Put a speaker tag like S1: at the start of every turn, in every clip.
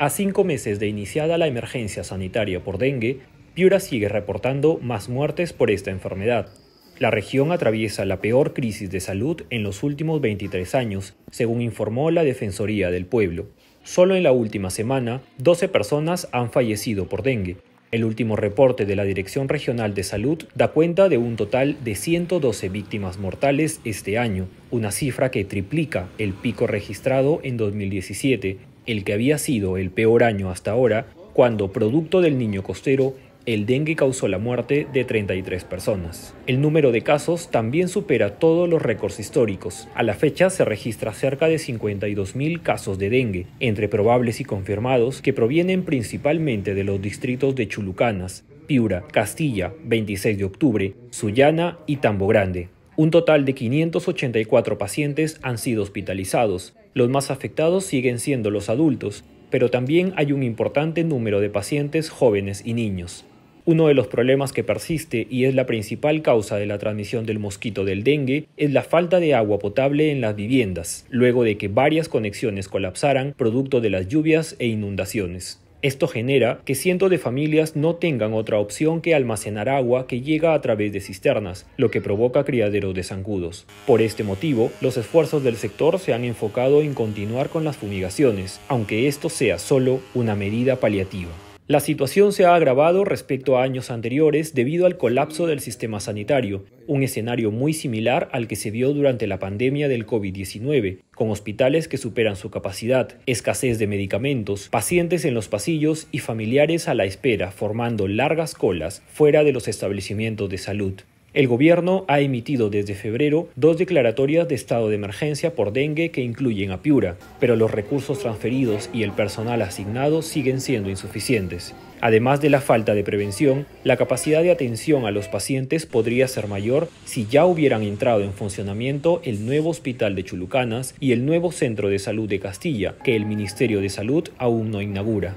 S1: A cinco meses de iniciada la emergencia sanitaria por dengue, Piura sigue reportando más muertes por esta enfermedad. La región atraviesa la peor crisis de salud en los últimos 23 años, según informó la Defensoría del Pueblo. Solo en la última semana, 12 personas han fallecido por dengue. El último reporte de la Dirección Regional de Salud da cuenta de un total de 112 víctimas mortales este año, una cifra que triplica el pico registrado en 2017, el que había sido el peor año hasta ahora, cuando, producto del niño costero, el dengue causó la muerte de 33 personas. El número de casos también supera todos los récords históricos. A la fecha se registra cerca de 52.000 casos de dengue, entre probables y confirmados, que provienen principalmente de los distritos de Chulucanas, Piura, Castilla, 26 de octubre, Sullana y Tambo Grande. Un total de 584 pacientes han sido hospitalizados. Los más afectados siguen siendo los adultos, pero también hay un importante número de pacientes jóvenes y niños. Uno de los problemas que persiste y es la principal causa de la transmisión del mosquito del dengue es la falta de agua potable en las viviendas, luego de que varias conexiones colapsaran producto de las lluvias e inundaciones. Esto genera que cientos de familias no tengan otra opción que almacenar agua que llega a través de cisternas, lo que provoca criaderos de zancudos. Por este motivo, los esfuerzos del sector se han enfocado en continuar con las fumigaciones, aunque esto sea solo una medida paliativa. La situación se ha agravado respecto a años anteriores debido al colapso del sistema sanitario, un escenario muy similar al que se vio durante la pandemia del COVID-19, con hospitales que superan su capacidad, escasez de medicamentos, pacientes en los pasillos y familiares a la espera, formando largas colas fuera de los establecimientos de salud. El gobierno ha emitido desde febrero dos declaratorias de estado de emergencia por dengue que incluyen a Piura, pero los recursos transferidos y el personal asignado siguen siendo insuficientes. Además de la falta de prevención, la capacidad de atención a los pacientes podría ser mayor si ya hubieran entrado en funcionamiento el nuevo hospital de Chulucanas y el nuevo centro de salud de Castilla, que el Ministerio de Salud aún no inaugura.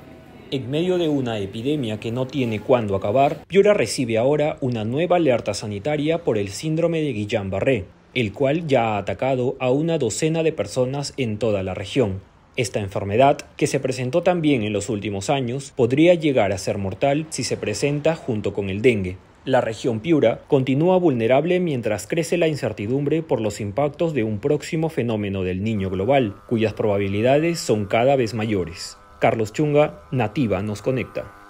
S1: En medio de una epidemia que no tiene cuándo acabar, Piura recibe ahora una nueva alerta sanitaria por el síndrome de Guillain-Barré, el cual ya ha atacado a una docena de personas en toda la región. Esta enfermedad, que se presentó también en los últimos años, podría llegar a ser mortal si se presenta junto con el dengue. La región Piura continúa vulnerable mientras crece la incertidumbre por los impactos de un próximo fenómeno del niño global, cuyas probabilidades son cada vez mayores. Carlos Chunga, Nativa nos conecta.